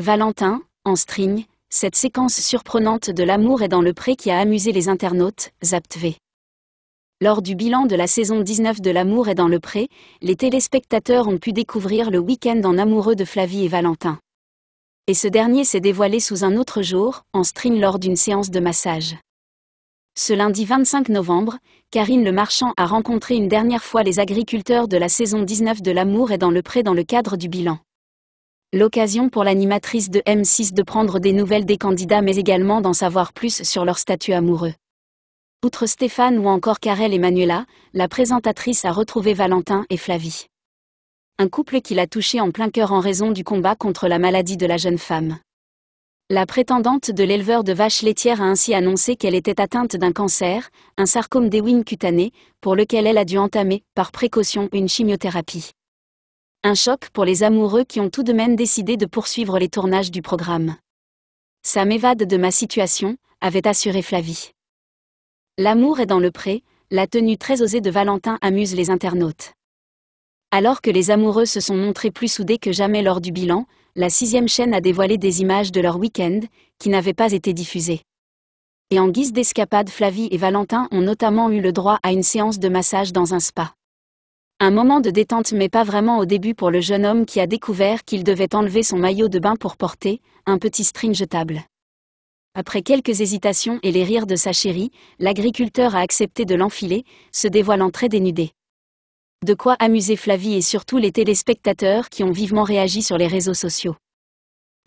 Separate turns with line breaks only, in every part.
Valentin, en string, cette séquence surprenante de l'amour est dans le pré qui a amusé les internautes, ZapTV. Lors du bilan de la saison 19 de L'amour est dans le pré, les téléspectateurs ont pu découvrir le week-end en amoureux de Flavie et Valentin. Et ce dernier s'est dévoilé sous un autre jour, en string lors d'une séance de massage. Ce lundi 25 novembre, Karine Le Marchand a rencontré une dernière fois les agriculteurs de la saison 19 de L'amour est dans le pré dans le cadre du bilan l'occasion pour l'animatrice de M6 de prendre des nouvelles des candidats mais également d'en savoir plus sur leur statut amoureux. Outre Stéphane ou encore Karel et Manuela, la présentatrice a retrouvé Valentin et Flavie. Un couple qui l'a touché en plein cœur en raison du combat contre la maladie de la jeune femme. La prétendante de l'éleveur de vaches laitières a ainsi annoncé qu'elle était atteinte d'un cancer, un sarcome d'Ewing cutané, pour lequel elle a dû entamer, par précaution, une chimiothérapie. Un choc pour les amoureux qui ont tout de même décidé de poursuivre les tournages du programme. Ça m'évade de ma situation, avait assuré Flavie. L'amour est dans le pré, la tenue très osée de Valentin amuse les internautes. Alors que les amoureux se sont montrés plus soudés que jamais lors du bilan, la sixième chaîne a dévoilé des images de leur week-end, qui n'avaient pas été diffusées. Et en guise d'escapade, Flavie et Valentin ont notamment eu le droit à une séance de massage dans un spa. Un moment de détente mais pas vraiment au début pour le jeune homme qui a découvert qu'il devait enlever son maillot de bain pour porter, un petit string jetable. Après quelques hésitations et les rires de sa chérie, l'agriculteur a accepté de l'enfiler, se dévoilant très dénudé. De quoi amuser Flavie et surtout les téléspectateurs qui ont vivement réagi sur les réseaux sociaux.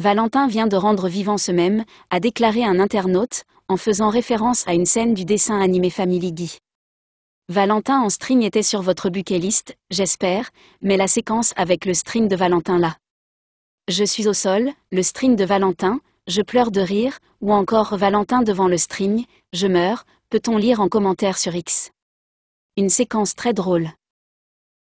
Valentin vient de rendre vivant ce même, a déclaré un internaute, en faisant référence à une scène du dessin animé Family Guy. Valentin en string était sur votre bucket list, j'espère, mais la séquence avec le string de Valentin là. Je suis au sol, le string de Valentin, je pleure de rire, ou encore Valentin devant le string, je meurs, peut-on lire en commentaire sur X. Une séquence très drôle.